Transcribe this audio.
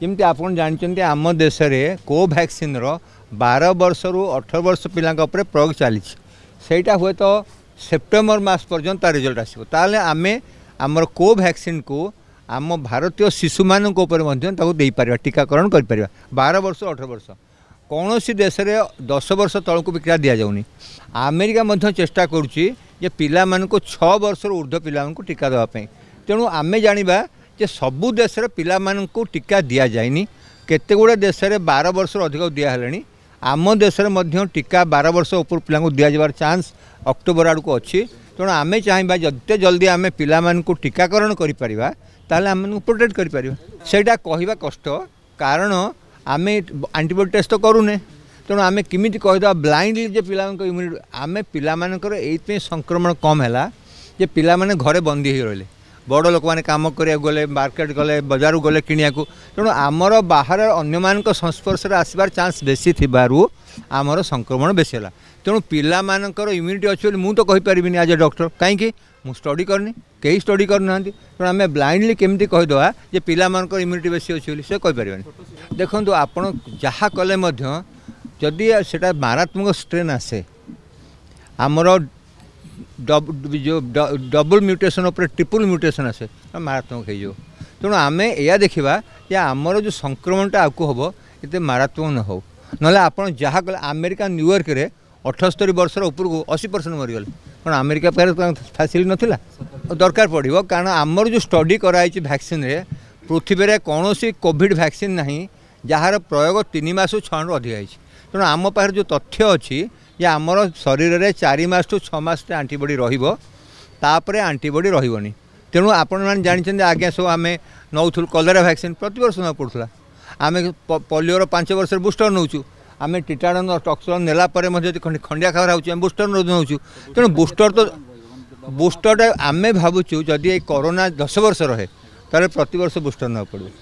ଯେମିତି ଆପଣ ଜାଣିଛନ୍ତି ଆମ ଦେଶରେ କୋଭ୍ୟାକ୍ସିନ୍ର ବାର ବର୍ଷରୁ ଅଠର ବର୍ଷ ପିଲାଙ୍କ ଉପରେ ପ୍ରୟୋଗ ଚାଲିଛି ସେଇଟା ହୁଏତ ସେପ୍ଟେମ୍ବର ମାସ ପର୍ଯ୍ୟନ୍ତ ତା ରେଜଲ୍ଟ ଆସିବ ତାହେଲେ ଆମେ ଆମର କୋଭ୍ୟାକ୍ସିନ୍କୁ ଆମ ଭାରତୀୟ ଶିଶୁମାନଙ୍କ ଉପରେ ମଧ୍ୟ ତାକୁ ଦେଇପାରିବା ଟିକାକରଣ କରିପାରିବା ବାର ବର୍ଷ ଅଠର ବର୍ଷ କୌଣସି ଦେଶରେ ଦଶ ବର୍ଷ ତଳକୁ ଟିକା ଦିଆଯାଉନି ଆମେରିକା ମଧ୍ୟ ଚେଷ୍ଟା କରୁଛି ଯେ ପିଲାମାନଙ୍କୁ ଛଅ ବର୍ଷରୁ ଉର୍ଦ୍ଧ୍ୱ ପିଲାମାନଙ୍କୁ ଟିକା ଦେବା ପାଇଁ ତେଣୁ ଆମେ ଜାଣିବା जे सब देश पान टीका दि जाए केत देश बार वर्ष अधिक दिहेला आम देश में टीका बार वर्ष ऊपर पिला दिजार चान्स अक्टोबर आड़क अच्छी तेणु आम चाहे जिते जल्दी आम पाला टीकाकरण करोटेक्ट करा कह कष्ट कारण आम आंटीबडी टेस्ट तो करूने तेणु आम कमी कहीद ब्लैंडली पाने इम्यूनिट आम पिला संक्रमण कम है जे पाने घरे बंदी रही ବଡ଼ ଲୋକମାନେ କାମ କରିବାକୁ ଗଲେ ମାର୍କେଟ ଗଲେ ବଜାରକୁ ଗଲେ କିଣିବାକୁ ତେଣୁ ଆମର ବାହାରେ ଅନ୍ୟମାନଙ୍କ ସଂସ୍ପର୍ଶରେ ଆସିବାର ଚାନ୍ସ ବେଶୀ ଥିବାରୁ ଆମର ସଂକ୍ରମଣ ବେଶୀ ହେଲା ତେଣୁ ପିଲାମାନଙ୍କର ଇମ୍ୟୁନିଟି ଅଛି ବୋଲି ମୁଁ ତ କହିପାରିବିନି ଆଜ୍ ଏ ଡକ୍ଟର କାହିଁକି ମୁଁ ଷ୍ଟଡ଼ି କରିନି କେହି ଷ୍ଟଡ଼ି କରିନାହାନ୍ତି ତେଣୁ ଆମେ ବ୍ଲାଇଣ୍ଡଲି କେମିତି କହିଦେବା ଯେ ପିଲାମାନଙ୍କର ଇମ୍ୟୁନିଟି ବେଶୀ ଅଛି ବୋଲି ସେ କହିପାରିବେନି ଦେଖନ୍ତୁ ଆପଣ ଯାହା କଲେ ମଧ୍ୟ ଯଦି ସେଟା ମାରାତ୍ମକ ଷ୍ଟ୍ରେନ୍ ଆସେ ଆମର ଯେଉଁ ଡବଲ୍ ମ୍ୟୁଟେସନ୍ ଉପରେ ଟ୍ରିପୁଲ୍ ମ୍ୟୁଟେସନ୍ ଆସେ ମାରାତ୍ମକ ହେଇଯିବ ତେଣୁ ଆମେ ଏଇଆ ଦେଖିବା ଯେ ଆମର ଯେଉଁ ସଂକ୍ରମଣଟା ଆଗକୁ ହେବ ଏତେ ମାରାତ୍ମକ ନ ହେଉ ନହେଲେ ଆପଣ ଯାହା କଲେ ଆମେରିକା ନ୍ୟୁୟର୍କରେ ଅଠସ୍ତରୀ ବର୍ଷର ଉପରକୁ ଅଶୀ ପରସେଣ୍ଟ ମରିଗଲେ କାରଣ ଆମେରିକା ପାଖରେ ଫ୍ୟାସିଲିଟି ନଥିଲା ଦରକାର ପଡ଼ିବ କାରଣ ଆମର ଯେଉଁ ଷ୍ଟଡ଼ି କରାହେଇଛି ଭ୍ୟାକ୍ସିନ୍ରେ ପୃଥିବୀରେ କୌଣସି କୋଭିଡ଼ ଭ୍ୟାକ୍ସିନ୍ ନାହିଁ ଯାହାର ପ୍ରୟୋଗ ତିନି ମାସରୁ ଛଅରୁ ଅଧିକ ହେଇଛି ତେଣୁ ଆମ ପାଖରେ ଯେଉଁ ତଥ୍ୟ ଅଛି ଯେ ଆମର ଶରୀରରେ ଚାରି ମାସଠୁ ଛଅ ମାସରେ ଆଣ୍ଟିବଡ଼ି ରହିବ ତାପରେ ଆଣ୍ଟିବଡ଼ି ରହିବନି ତେଣୁ ଆପଣମାନେ ଜାଣିଛନ୍ତି ଆଜ୍ଞା ସବୁ ଆମେ ନେଉଥିଲୁ କଲେରା ଭ୍ୟାକ୍ସିନ୍ ପ୍ରତିବର୍ଷ ନେବାକୁ ପଡ଼ୁଥିଲା ଆମେ ପୋଲିଓର ପାଞ୍ଚ ବର୍ଷରେ ବୁଷ୍ଟର ନେଉଛୁ ଆମେ ଟିଟାଡ଼ନ ଟକ୍ସନ୍ ନେଲା ପରେ ମଧ୍ୟ ଯଦି ଖଣ୍ଡିଆ ଖାବରା ହେଉଛୁ ଆମେ ବୁଷ୍ଟର ନେଉଛୁ ତେଣୁ ବୁଷ୍ଟର ତ ବୁଷ୍ଟରଟା ଆମେ ଭାବୁଛୁ ଯଦି ଏଇ କରୋନା ଦଶ ବର୍ଷ ରହେ ତାହେଲେ ପ୍ରତିବର୍ଷ ବୁଷ୍ଟର ନେବାକୁ ପଡ଼ିବ